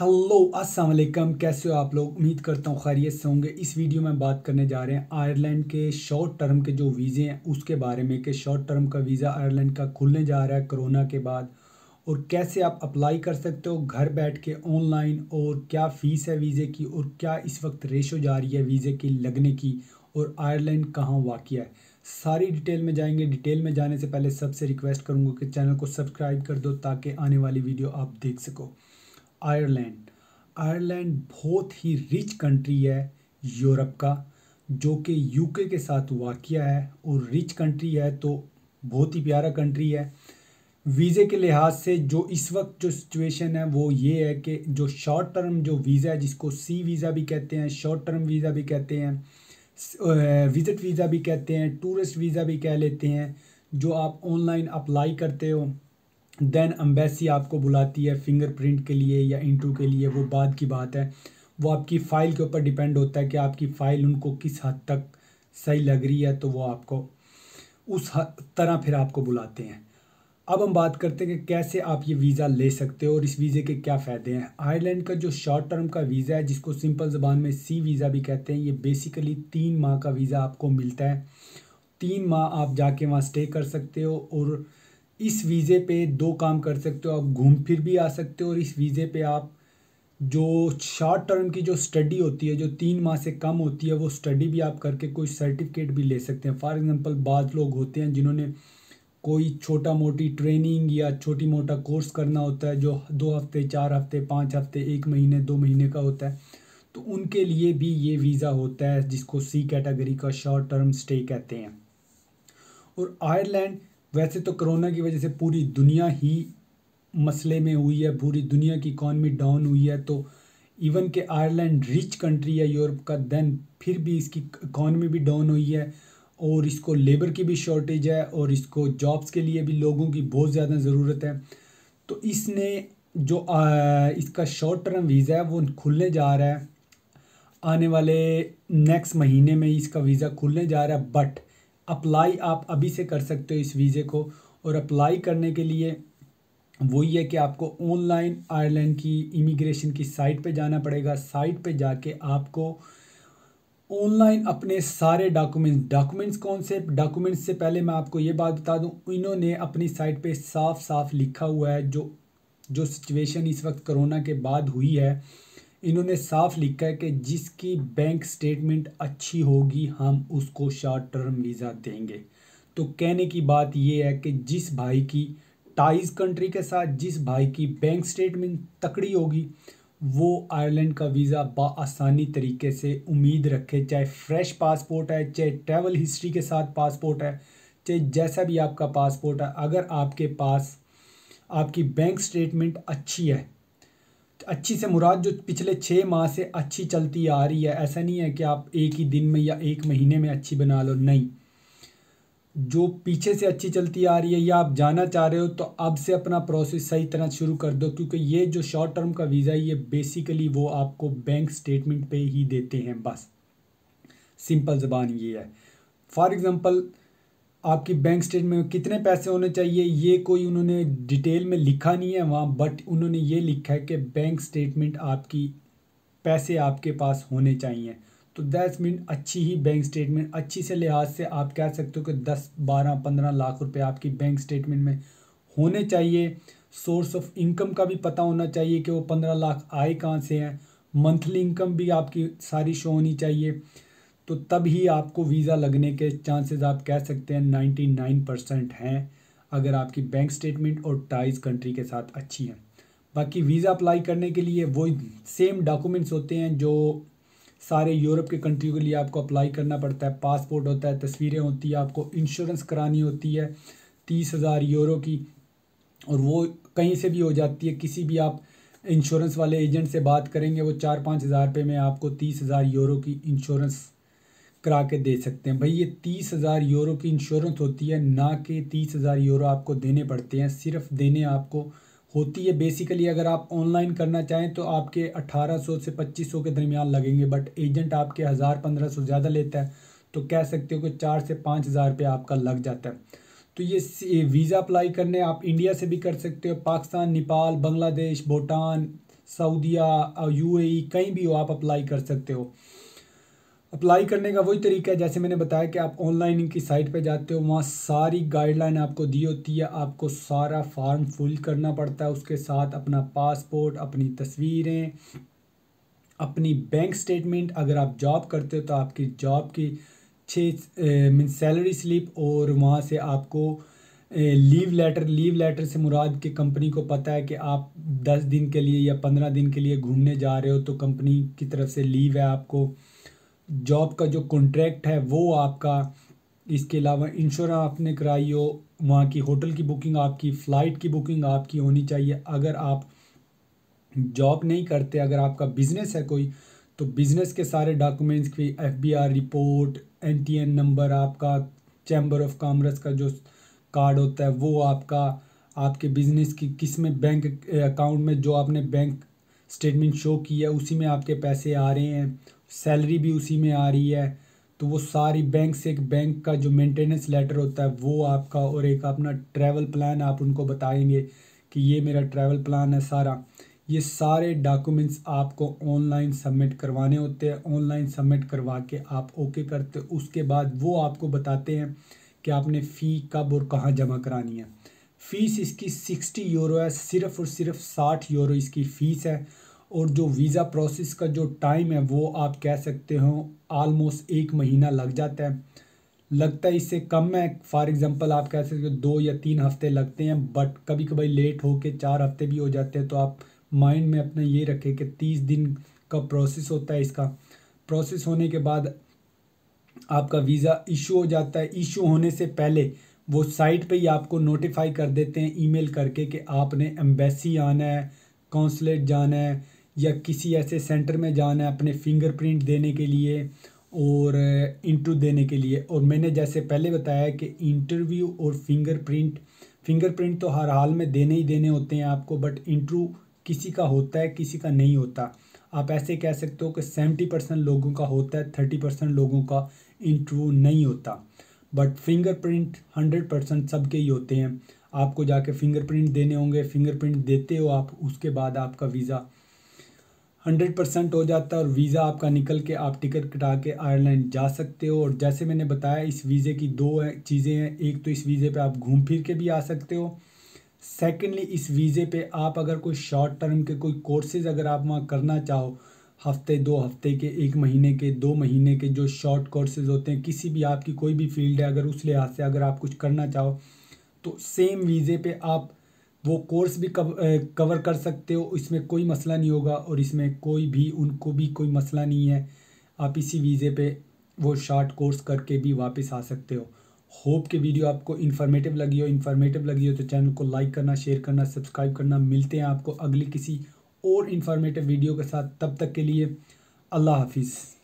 hello अस्सलाम वालेकुम कैसे हो आप लोग उम्मीद करता हूँ खैरियत से होंगे इस वीडियो में बात करने जा रहे हैं आयरलैंड के शॉर्ट टर्म के जो वीज़े हैं उसके बारे में कि शॉर्ट टर्म का वीज़ा आयरलैंड का खुलने जा रहा है कोरोना के बाद और कैसे आप अप्लाई कर सकते हो घर बैठ के ऑनलाइन और क्या फ़ीस है वीज़े की और क्या इस वक्त रेशो जा रही है वीज़े की लगने की और आयरलैंड कहाँ वाक़ है सारी डिटेल में जाएंगे डिटेल में जाने से पहले सबसे रिक्वेस्ट करूँगा कि चैनल को सब्सक्राइब कर दो ताकि आने वाली वीडियो आप देख सको आयरलैंड आयरलैंड बहुत ही रिच कंट्री है यूरोप का जो कि यूके के साथ वाक़ है और रिच कंट्री है तो बहुत ही प्यारा कंट्री है वीज़े के लिहाज से जो इस वक्त जो सिचुएशन है वो ये है कि जो शॉर्ट टर्म जो वीज़ा है जिसको सी वीज़ा भी कहते हैं शॉर्ट टर्म वीज़ा भी कहते हैं विज़िट वीज़ा भी कहते हैं टूरिस्ट वीज़ा भी कह लेते हैं जो आप ऑनलाइन अप्लाई करते हो देन अम्बेसी आपको बुलाती है फिंगरप्रिंट के लिए या इंटू के लिए वो बाद की बात है वो आपकी फ़ाइल के ऊपर डिपेंड होता है कि आपकी फ़ाइल उनको किस हद तक सही लग रही है तो वो आपको उस तरह फिर आपको बुलाते हैं अब हम बात करते हैं कि कैसे आप ये वीज़ा ले सकते हो और इस वीज़े के क्या फ़ायदे हैं आयरलैंड का जो शॉर्ट टर्म का वीज़ा है जिसको सिंपल ज़बान में सी वीज़ा भी कहते हैं ये बेसिकली तीन माह का वीज़ा आपको मिलता है तीन माह आप जाके वहाँ स्टे कर सकते हो और इस वीज़े पे दो काम कर सकते हो आप घूम फिर भी आ सकते हो और इस वीज़े पे आप जो शॉर्ट टर्म की जो स्टडी होती है जो तीन माह से कम होती है वो स्टडी भी आप करके कोई सर्टिफिकेट भी ले सकते हैं फॉर एग्ज़ाम्पल बाद लोग होते हैं जिन्होंने कोई छोटा मोटी ट्रेनिंग या छोटी मोटा कोर्स करना होता है जो दो हफ्ते चार हफ्ते पाँच हफ्ते एक महीने दो महीने का होता है तो उनके लिए भी ये वीज़ा होता है जिसको सी कैटेगरी का शॉर्ट टर्म स्टे कहते हैं और आयरलैंड वैसे तो कोरोना की वजह से पूरी दुनिया ही मसले में हुई है पूरी दुनिया की इकॉनमी डाउन हुई है तो इवन के आयरलैंड रिच कंट्री है यूरोप का देन फिर भी इसकी इकॉनमी भी डाउन हुई है और इसको लेबर की भी शॉर्टेज है और इसको जॉब्स के लिए भी लोगों की बहुत ज़्यादा ज़रूरत है तो इसने जो आ, इसका शॉर्ट टर्म वीज़ा है वो खुलने जा रहा है आने वाले नेक्स्ट महीने में इसका वीज़ा खुलने जा रहा है बट अप्लाई आप अभी से कर सकते हो इस वीज़े को और अप्लाई करने के लिए वही है कि आपको ऑनलाइन आयरलैंड की इमिग्रेशन की साइट पे जाना पड़ेगा साइट पे जाके आपको ऑनलाइन अपने सारे डॉक्यूमेंट्स डॉक्यूमेंट्स कौन से डॉक्यूमेंट्स से पहले मैं आपको ये बात बता दूं इन्होंने अपनी साइट पे साफ साफ लिखा हुआ है जो जो सिचुएशन इस वक्त कोरोना के बाद हुई है इन्होंने साफ लिखा है कि जिसकी बैंक स्टेटमेंट अच्छी होगी हम उसको शॉर्ट टर्म वीज़ा देंगे तो कहने की बात यह है कि जिस भाई की टाइज कंट्री के साथ जिस भाई की बैंक स्टेटमेंट तकड़ी होगी वो आयरलैंड का वीज़ा बसानी तरीके से उम्मीद रखे चाहे फ्रेश पासपोर्ट है चाहे ट्रैवल हिस्ट्री के साथ पासपोर्ट है चाहे जैसा भी आपका पासपोर्ट है अगर आपके पास आपकी बैंक स्टेटमेंट अच्छी है अच्छी से मुराद जो पिछले छः माह से अच्छी चलती आ रही है ऐसा नहीं है कि आप एक ही दिन में या एक महीने में अच्छी बना लो नहीं जो पीछे से अच्छी चलती आ रही है या आप जाना चाह रहे हो तो अब से अपना प्रोसेस सही तरह शुरू कर दो क्योंकि ये जो शॉर्ट टर्म का वीज़ा है ये बेसिकली वो आपको बैंक स्टेटमेंट पे ही देते हैं बस सिंपल ज़बान ये है फॉर एग्ज़ाम्पल आपकी बैंक स्टेटमेंट में कितने पैसे होने चाहिए ये कोई उन्होंने डिटेल में लिखा नहीं है वहाँ बट उन्होंने ये लिखा है कि बैंक स्टेटमेंट आपकी पैसे आपके पास होने चाहिए तो दैट्स मीन अच्छी ही बैंक स्टेटमेंट अच्छी से लिहाज से आप कह सकते हो कि दस बारह पंद्रह लाख रुपये आपकी बैंक स्टेटमेंट में होने चाहिए सोर्स ऑफ इनकम का भी पता होना चाहिए कि वो पंद्रह लाख आए कहाँ से हैं मंथली इनकम भी आपकी सारी शो होनी चाहिए तो तब ही आपको वीज़ा लगने के चांसेस आप कह सकते हैं नाइन्टी नाइन परसेंट हैं अगर आपकी बैंक स्टेटमेंट और टाइज कंट्री के साथ अच्छी हैं बाकी वीज़ा अप्लाई करने के लिए वो सेम डॉक्यूमेंट्स होते हैं जो सारे यूरोप के कंट्री के लिए आपको अप्लाई करना पड़ता है पासपोर्ट होता है तस्वीरें होती है आपको इंश्योरेंस करानी होती है तीस हज़ार यूरो की और वो कहीं से भी हो जाती है किसी भी आप इंश्योरेंस वाले एजेंट से बात करेंगे वो चार पाँच हज़ार रुपये में आपको तीस हज़ार यूरो की इंश्योरेंस करा के दे सकते हैं भाई ये तीस हज़ार यूरो की इंश्योरेंस होती है ना कि तीस हज़ार यूरो आपको देने पड़ते हैं सिर्फ देने आपको होती है बेसिकली अगर आप ऑनलाइन करना चाहें तो आपके अट्ठारह सौ से पच्चीस सौ के दरमियान लगेंगे बट एजेंट आपके हज़ार पंद्रह सौ ज़्यादा लेता है तो कह सकते हो कि चार से पाँच हज़ार रुपये आपका लग जाता है तो ये वीज़ा अप्लाई करने आप इंडिया से भी कर सकते हो Pakistan Nepal Bangladesh Bhutan U A e, कहीं भी हो आप अप्लाई कर सकते हो अप्लाई करने का वही तरीका है जैसे मैंने बताया कि आप ऑनलाइन इनकी साइट पे जाते हो वहाँ सारी गाइडलाइन आपको दी होती है आपको सारा फॉर्म फुल करना पड़ता है उसके साथ अपना पासपोर्ट अपनी तस्वीरें अपनी बैंक स्टेटमेंट अगर आप जॉब करते हो तो आपकी जॉब की छः मीन सैलरी स्लिप और वहाँ से आपको लीव लेटर लीव लेटर से मुराद के कंपनी को पता है कि आप दस दिन के लिए या पंद्रह दिन के लिए घूमने जा रहे हो तो कंपनी की तरफ से लीव है आपको जॉब का जो कॉन्ट्रैक्ट है वो आपका इसके अलावा इंश्योरेंस आपने कराई हो वहाँ की होटल की बुकिंग आपकी फ़्लाइट की बुकिंग आपकी होनी चाहिए अगर आप जॉब नहीं करते अगर आपका बिज़नेस है कोई तो बिज़नेस के सारे डॉक्यूमेंट्स की F B R report N T N number आपका चैम्बर ऑफ कामर्स का जो कार्ड होता है वो आपका आपके बिज़नेस की किस में बैंक अकाउंट में जो आपने बैंक स्टेटमेंट शो किया उसी में आपके पैसे आ रहे हैं सैलरी भी उसी में आ रही है तो वो सारी बैंक से एक बैंक का जो मेंटेनेंस लेटर होता है वो आपका और एक अपना ट्रैवल प्लान आप उनको बताएंगे कि ये मेरा ट्रैवल प्लान है सारा ये सारे डॉक्यूमेंट्स आपको ऑनलाइन सबमिट करवाने होते हैं ऑनलाइन सबमिट करवा के आप ओके करते उसके बाद वो आपको बताते हैं कि आपने फ़ी कब और कहाँ जमा करानी है फ़ीस इसकी सिक्सटी यूरो है सिर्फ़ और सिर्फ साठ यूरो इसकी फ़ीस है और जो वीज़ा प्रोसेस का जो टाइम है वो आप कह सकते हो आलमोस्ट एक महीना लग जाता है लगता है इससे कम है फॉर एग्ज़ाम्पल आप कह सकते हो दो या तीन हफ्ते लगते हैं बट कभी कभी लेट हो के चार हफ्ते भी हो जाते हैं तो आप माइंड में अपना ये रखें कि तीस दिन का प्रोसेस होता है इसका प्रोसेस होने के बाद आपका वीज़ा इशू हो जाता है इशू होने से पहले वो साइट पे ही आपको नोटिफाई कर देते हैं ईमेल करके कि आपने एम्बेसी आना है कौंसलेट जाना है या किसी ऐसे सेंटर में जाना है अपने फिंगरप्रिंट देने के लिए और इंटरव्यू uh, देने के लिए और मैंने जैसे पहले बताया कि इंटरव्यू और फिंगरप्रिंट फिंगरप्रिंट तो हर हाल में देने ही देने होते हैं आपको बट इंटरव्यू किसी का होता है किसी का नहीं होता आप ऐसे कह सकते हो कि सेवेंटी परसेंट लोगों का होता है थर्टी परसेंट लोगों का इंटरव्यू नहीं होता बट फिंगरप्रिंट हंड्रेड परसेंट सब के ही होते हैं आपको जाके फिंगरप्रिंट देने होंगे फिंगरप्रिंट देते हो आप उसके बाद आपका वीज़ा हंड्रेड परसेंट हो जाता है और वीज़ा आपका निकल के आप टिकट कटा के आयरलैंड जा सकते हो और जैसे मैंने बताया इस वीज़े की दो चीज़ें हैं एक तो इस वीज़े पर आप घूम फिर के भी आ सकते हो सेकेंडली इस वीज़े पे आप अगर कोई शॉर्ट टर्म के कोई कोर्सेज़ अगर आप वहाँ करना चाहो हफ्ते दो हफ्ते के एक महीने के दो महीने के जो शॉर्ट कोर्सेज होते हैं किसी भी आपकी कोई भी फील्ड है अगर उस लिहाज से अगर आप कुछ करना चाहो तो सेम वीज़े पे आप वो कोर्स भी कव, कवर कर सकते हो इसमें कोई मसला नहीं होगा और इसमें कोई भी उनको भी कोई मसला नहीं है आप इसी वीज़े पे वो शॉर्ट कोर्स करके भी वापस आ सकते हो होप के वीडियो आपको इन्फॉर्मेटिव लगी हो इन्फॉर्मेटिव लगी हो तो चैनल को लाइक करना शेयर करना सब्सक्राइब करना मिलते हैं आपको अगली किसी और इन्फॉर्मेटिव वीडियो के साथ तब तक के लिए अल्लाह हाफिज़